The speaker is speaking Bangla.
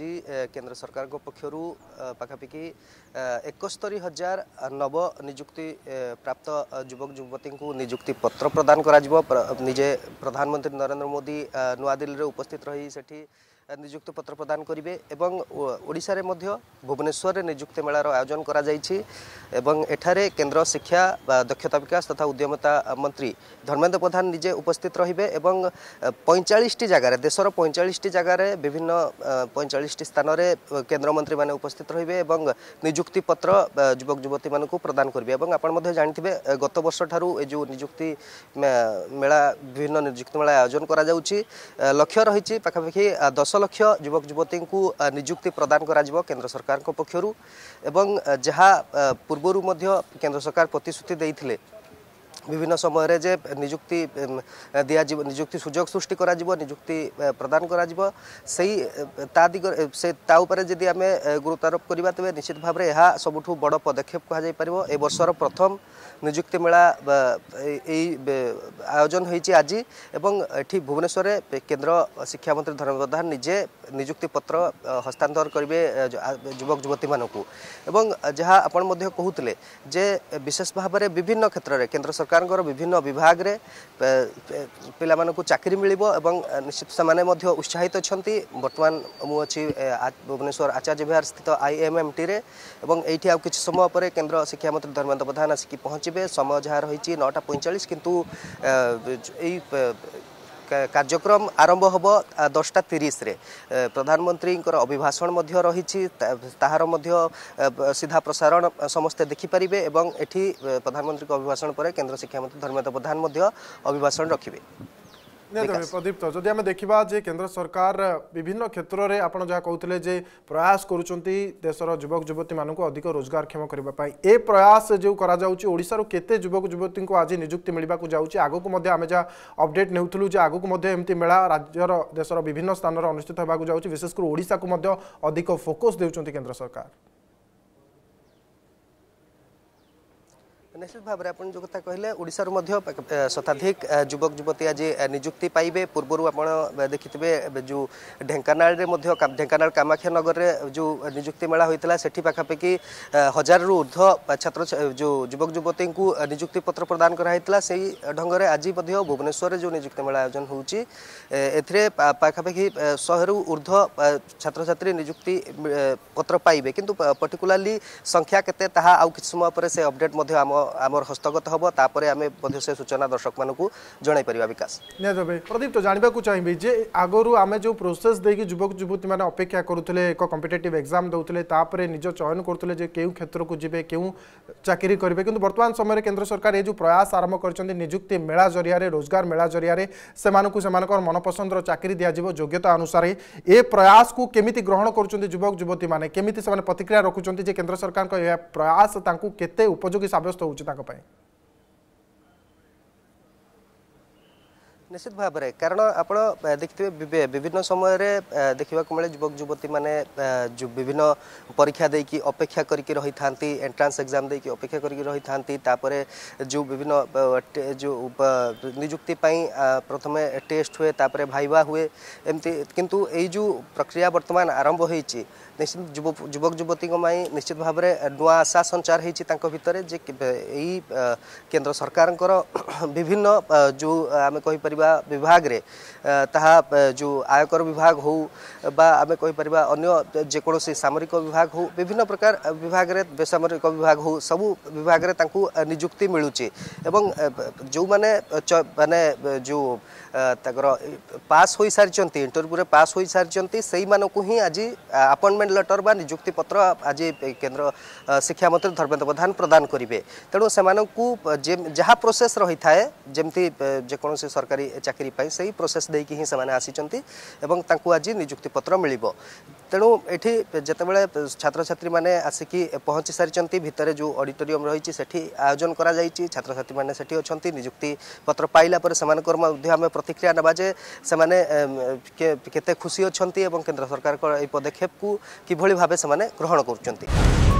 ଆଜି କେନ୍ଦ୍ର ସରକାରଙ୍କ ପକ୍ଷରୁ ପାଖାପାଖି ଏକସ୍ତରୀ ହଜାର ନବ ନିଯୁକ୍ତି ପ୍ରାପ୍ତ ଯୁବକ ଯୁବତୀଙ୍କୁ ନିଯୁକ୍ତି ପତ୍ର ପ୍ରଦାନ କରାଯିବ ନିଜେ ପ୍ରଧାନମନ୍ତ୍ରୀ ନରେନ୍ଦ୍ର ମୋଦି ନୂଆଦିଲ୍ଲୀରେ ଉପସ୍ଥିତ ରହି ସେଠି নিযুক্তি পত্র প্রদান করবে এবং ওড়শার মধ্য ভুবনেশ্বরের নিযুক্তি মেলার আয়োজন করা যাই এবং এখানে কেন্দ্র শিক্ষা বা দক্ষতা বিকাশ তথা উদ্যমতা মন্ত্রী ধর্মেন্দ্র প্রধান নিজে উপস্থিত রহবে এবং পঁয়চাশটি জায়গায় দেশের পঁয়চাশটি জায়গায় বিভিন্ন পঁয়চাশটি স্থানের কেন্দ্রমন্ত্রী মানে উপস্থিত রহবে এবং নিযুক্তি পত্র যুবক যুবতী মানুষ প্রদান করবে এবং আপনার জাঁথে গত বর্ষ ঠার এই যে নিযুক্তি মেলা বিভিন্ন নিযুক্তি মেলা আয়োজন করা যাচ্ছে লক্ষ্য রয়েছে পাখাপাখি দশ ଲକ୍ଷ ଯୁବକ ଯୁବତୀଙ୍କୁ ନିଯୁକ୍ତି ପ୍ରଦାନ କରାଯିବ କେନ୍ଦ୍ର ସରକାରଙ୍କ ପକ୍ଷରୁ ଏବଂ ଯାହା ପୂର୍ବରୁ ମଧ୍ୟ କେନ୍ଦ୍ର ସରକାର ପ୍ରତିଶ୍ରୁତି ଦେଇଥିଲେ বিভিন্ন সময়ের যে নিযুক্তি দিয়া নিযুক্তি সুযোগ সৃষ্টি করা নিযুক্তি প্রদান করা সেই তা দিগ সে তা উপরে যদি আমি গুরুত্বারোপ করা তবে নিশ্চিত ভাবে এহা সবুঠু বড় পদক্ষেপ কুহযাই পার এ বর্ষর প্রথম নিযুক্তি মেলা এই আয়োজন হয়েছে আজ এবং এটি ভুবনেশ্বরে কেন্দ্র শিক্ষামন্ত্রী ধর্মেন্দ্র প্রধান নিজে নিযুক্তি পত্র হস্তান্তর করবে যুবক যুবতী মানুষ এবং যা আপনার কুলে যে বিশেষ ভাবে বিভিন্ন ক্ষেত্রে কেন্দ্র সরকার সরকারঙ্কর বিভিন্ন বিভাগে ପିଲାମାନଙ୍କୁ ଚାକିରି ମିଳିବ ଏବଂ ନିଶ୍ଚିତ ସେମାନେ ମଧ୍ୟ ଉତ୍ସାହିତ ଅଛନ୍ତି ବର୍ତ୍ତମାନ ମୁଁ ଅଛି ଭୁବନେଶ୍ୱର ଆଚାର୍ଯ୍ୟ ବିହାର ସ୍ଥିତ ଆଇଏମ୍ଏମ୍ଟିରେ ଏବଂ ଏଇଠି ଆଉ କିଛି ସମୟ ପରେ କେନ୍ଦ୍ର ଶିକ୍ଷାମନ୍ତ୍ରୀ ଧର୍ମେନ୍ଦ୍ର ପ୍ରଧାନ ଆସିକି ପହଞ୍ଚିବେ ସମୟ ଯାହା ରହିଛି ନଅଟା ପଇଁଚାଳିଶ କିନ୍ତୁ ଏଇ কার্যক্রম আরম্ভ হব দশটা তিরিশে প্রধানমন্ত্রীঙ্কর অভিভাষণ মধ্য রয়েছে তাহার মধ্য সিধা প্রসারণ সমস্তে দেখিপারে এবং এটি প্রধানমন্ত্রীর অভিভাষণ পরে কেন্দ্র শিক্ষামন্ত্রী ধর্মেন্দ্র প্রধান মধ্য অভিভাষণ রাখবে নিহতভাবে প্রদীপ্ত যদি আমি দেখা যে কেন্দ্র সরকার বিভিন্ন ক্ষেত্রে আপনার যা কৌলে যে প্রয়াস করছেন দেশের যুবক যুবতী মানুষ অধিক রোজগারক্ষম করা এ প্রয়াস যে করা যাচ্ছে ওড়শার কেতে যুবক যুবতী আজ নিযুক্তি মিলবাক যাচ্ছে আগুক আমি যা অপডেট নেউলু যে আগুক এমতি মেলা রাজ্যর দেশের বিভিন্ন স্থানের অনুষ্ঠিত হওয়া যাচ্ছে বিশেষ করে ওড়শাকে অধিক ফোকস দেউছেন কেন্দ্র সরকার ନିଶ୍ଚିତ ଭାବରେ ଆପଣ ଯେଉଁ କଥା କହିଲେ ଓଡ଼ିଶାରୁ ମଧ୍ୟ ଶତାଧିକ ଯୁବକ ଯୁବତୀ ଆଜି ନିଯୁକ୍ତି ପାଇବେ ପୂର୍ବରୁ ଆପଣ ଦେଖିଥିବେ ଯେଉଁ ଢେଙ୍କାନାଳରେ ମଧ୍ୟ ଢେଙ୍କାନାଳ କାମାକ୍ଷାନଗରରେ ଯେଉଁ ନିଯୁକ୍ତି ମେଳା ହୋଇଥିଲା ସେଠି ପାଖାପାଖି ହଜାରରୁ ଉର୍ଦ୍ଧ୍ୱ ଛାତ୍ର ଯେଉଁ ଯୁବକ ଯୁବତୀଙ୍କୁ ନିଯୁକ୍ତି ପତ୍ର ପ୍ରଦାନ କରାହେଇଥିଲା ସେହି ଢଙ୍ଗରେ ଆଜି ମଧ୍ୟ ଭୁବନେଶ୍ୱରରେ ଯେଉଁ ନିଯୁକ୍ତି ମେଳା ଆୟୋଜନ ହେଉଛି ଏଥିରେ ପାଖାପାଖି ଶହେରୁ ଉର୍ଦ୍ଧ୍ୱ ଛାତ୍ରଛାତ୍ରୀ ନିଯୁକ୍ତି ପତ୍ର ପାଇବେ କିନ୍ତୁ ପର୍ଟିକୁଲାରଲି ସଂଖ୍ୟା କେତେ ତାହା ଆଉ କିଛି ସମୟ ପରେ ସେ ଅପଡେଟ୍ ମଧ୍ୟ ଆମ आमर हस्तगत हम तापर आम से सूचना दर्शक मानक जन विकास प्रदीप तो जानवाक चाहिए जे आगर आम जो प्रोसेस देखिए युवक युवती मैंने अपेक्षा करुते एक कंपिटेट एक्जाम दौले निज चयन करुते क्यों क्षेत्र को जी क्यों चाकरी करेंगे कितना बर्तमान समय केन्द्र सरकार ये जो प्रयास आरंभ करुक्ति मेला जरिया रोजगार मेला जरिया से मनपसंदर चाकरी दिजाव योग्यता अनुसार ए प्रयास को केमी ग्रहण करुवक युवती मैंने केमी प्रतिक्रिया रखुच्च केन्द्र सरकार प्रयास उपयोगी सब्यस्त हो ରହୁଛି ତାଙ୍କ ପାଇଁ ନିଶ୍ଚିତ ଭାବରେ କାରଣ ଆପଣ ଦେଖିଥିବେ ବିଭିନ୍ନ ସମୟରେ ଦେଖିବାକୁ ମିଳେ ଯୁବକ ଯୁବତୀମାନେ ବିଭିନ୍ନ ପରୀକ୍ଷା ଦେଇକି ଅପେକ୍ଷା କରିକି ରହିଥାନ୍ତି ଏଣ୍ଟ୍ରାନ୍ସ ଏକ୍ଜାମ୍ ଦେଇକି ଅପେକ୍ଷା କରିକି ରହିଥାନ୍ତି ତାପରେ ଯେଉଁ ବିଭିନ୍ନ ଯେଉଁ ନିଯୁକ୍ତି ପାଇଁ ପ୍ରଥମେ ଟେଷ୍ଟ ହୁଏ ତାପରେ ଭାଇବା ହୁଏ ଏମିତି କିନ୍ତୁ ଏଇ ଯେଉଁ ପ୍ରକ୍ରିୟା ବର୍ତ୍ତମାନ ଆରମ୍ଭ ହୋଇଛି ନିଶ୍ଚିତ ଯୁବକ ଯୁବତୀଙ୍କ ପାଇଁ ନିଶ୍ଚିତ ଭାବରେ ନୂଆ ଆଶା ସଞ୍ଚାର ହୋଇଛି ତାଙ୍କ ଭିତରେ ଯେ ଏଇ କେନ୍ଦ୍ର ସରକାରଙ୍କର ବିଭିନ୍ନ ଯେଉଁ ଆମେ କହିପାରିବା विभाग विभाग रे ता जो आयकर विभाग हो आमे कोई परिवार अन्य जेको सामरिक विभाग हो विभिन्न प्रकार विभाग रे बेसामरिक विभाग हो सब विभाग रे तांकु निजुक्ति मिलुचे एवं जो माने माने जो तर पास हो सारी इंटरव्यू रे पास हो सारी से ही आज अपॉइंटमेंट लेटर बा निजुक्ति पत्र आज केन्द्र शिक्षा मंत्री धर्मेन्द्र प्रधान प्रदान करेंगे तेणु से जहाँ प्रोसेस रही थाएम जेकोसी सरकारी ଚାକିରି ପାଇଁ ସେଇ ପ୍ରୋସେସ୍ ଦେଇକି ହିଁ ସେମାନେ ଆସିଛନ୍ତି ଏବଂ ତାଙ୍କୁ ଆଜି ନିଯୁକ୍ତିପତ୍ର ମିଳିବ ତେଣୁ ଏଠି ଯେତେବେଳେ ଛାତ୍ରଛାତ୍ରୀମାନେ ଆସିକି ପହଞ୍ଚି ସାରିଛନ୍ତି ଭିତରେ ଯେଉଁ ଅଡିଟୋରିୟମ୍ ରହିଛି ସେଠି ଆୟୋଜନ କରାଯାଇଛି ଛାତ୍ରଛାତ୍ରୀମାନେ ସେଠି ଅଛନ୍ତି ନିଯୁକ୍ତି ପତ୍ର ପାଇଲା ପରେ ସେମାନଙ୍କର ମଧ୍ୟ ଆମେ ପ୍ରତିକ୍ରିୟା ନେବା ଯେ ସେମାନେ କେତେ ଖୁସି ଅଛନ୍ତି ଏବଂ କେନ୍ଦ୍ର ସରକାରଙ୍କ এই পদক্ষেপকু কিভাবে ভাবে সে গ্রহণ করছেন